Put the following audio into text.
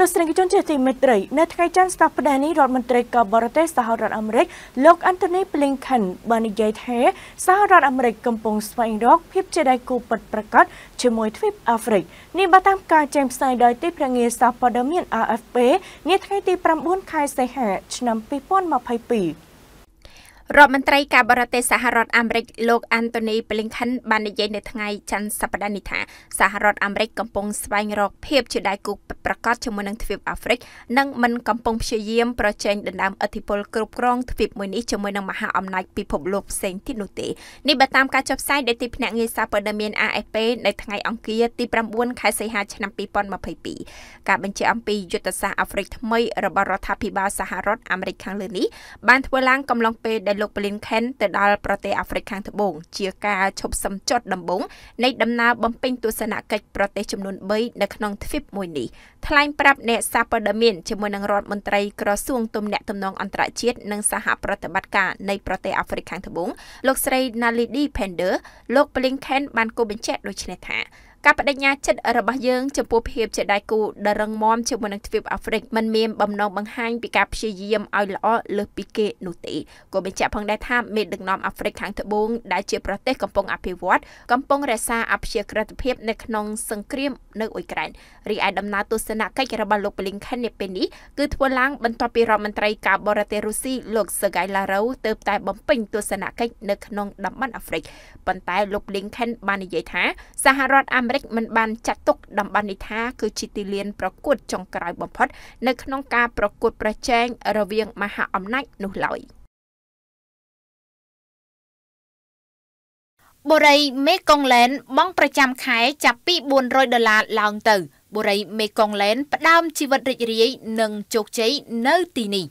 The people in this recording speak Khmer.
ទស្សនិកជនជាទីមេត្រីនៅថ្ងៃច័ន្ទស្តាប់ផ្ដែនេះរដ្ឋមន្ត្រីការបរទេសសហរដ្ឋអាមេរិកលោក Anthony Blinken បាននិយាយថាសហរដ្ឋអាមេរិកកំពុងស្វែងរកភាពជាដៃគូពិតប្រាកដជាមួយទ្វីបអាហ្វ្រិកនេះបើតាមការចេញផ្សាយដោយទីភ្នាក់ងារសារព័ត៌មាន AFP នាថ្ងៃទី9ខែសីហាឆ្នាំ2022រដ្ឋមន្ត្រីការបរទេសសហរដ្ឋអាមេរិកលោកអាន់តូនី Blinken បាននិយាយនៅថ្ងៃច័ន្ទសប្តាហ៍នេះថាសហរដ្ឋអាមេរិកកំពុងស្វែងរកភាពជាដៃគូប្រកបជាមួយនឹងទ្វីបអាហ្វ្រិក និងមិនកំពុងព្យាយាមប្រជែងដណ្ដើមឥទ្ធិពលគ្រប់គ្រងទ្វីបមួយនេះជាមួយនឹងមហាអំណាចពិភពលោកផ្សេងទៀតនោះទេនេះបើតាមការចុះផ្សាយដោយទីភ្នាក់ងារសារព័ត៌មាន AFP នៅថ្ងៃអង្គារទី9ខែសីហាឆ្នាំ2022ការបញ្ជាអំពីយុទ្ធសាស្ត្រអាហ្វ្រិកថ្មីរបស់រដ្ឋាភិបាលសហរដ្ឋអាមេរិកខាងលើនេះបានធ្វើឡើងកំឡុងពេលដែលលោកប្លីនខេនទៅដល់ប្រទេសអាហ្វ្រិកខាងត្បូងជាការឈប់សម្ចត់ដំបូងនៃដំណើរបំពេញទស្សនកិច្ចប្រទេសចំនួន3នៅក្នុងទ្វីបមួយនេះថ្លែងប្រាប់អ្នកសារព័ត៌មានជាមួយនឹងរដ្ឋមន្ត្រីក្រសួងទំនាក់ទំនងអន្តរជាតិនិងសហប្រតិបត្តិការនៃប្រទេសអាហ្វ្រិកខាងត្បូងលោកស្រី Naledi Pender លោក Blinken បានគូបញ្ជាក់ដូចនេះថាការបដិញ្ញាចិត្តរបស់យើងចំពោះភាពជាដៃគូដ៏រឹងមាំជាមួយនឹងទ្វីបអាហ្វ្រិកมันមានបំណងបង្ហាញពីការព្យាយាមឲ្យល្អលើសពីគេនោះទេក៏បញ្ជាក់ផងដែរថាមេដឹកនាំអាហ្វ្រិកខាងត្បូង ដែលជាប្រទេសកំពុងអភិវឌ្ឍកំពុងរក្សាអព្យាក្រឹតភាពនៅក្នុងសង្គ្រាមនៅអ៊ុយក្រែនរីឯដំណើរទស្សនកិច្ចរបស់លោក Blinken នាពេលនេះគឺធ្វើឡើងបន្ទាប់ពីរដ្ឋមន្ត្រីការបរទេសរុស្ស៊ីលោក Sergei Lavrov ទើបតែបំពេញទស្សនកិច្ចនៅក្នុងតំបន់អាហ្វ្រិកប៉ុន្តែលោក Blinken បាននិយាយថាសហរដ្ឋអាមេមេរិកមិនបានចាត់ទុកតំបន់នេះថាគឺជាទីលានប្រកួតចុងក្រោយបំផុតនៅក្នុងការប្រកួតប្រជែងរវាងមហាអំណាចនោះឡើយ។បុរីមេកុងឡែន បង់ប្រចាំខែចាប់ពី400ដុល្លារឡើងទៅបុរីមេកុងឡែន ផ្ដើមជីវិតរីករាយនិងជោគជ័យនៅទីនេះ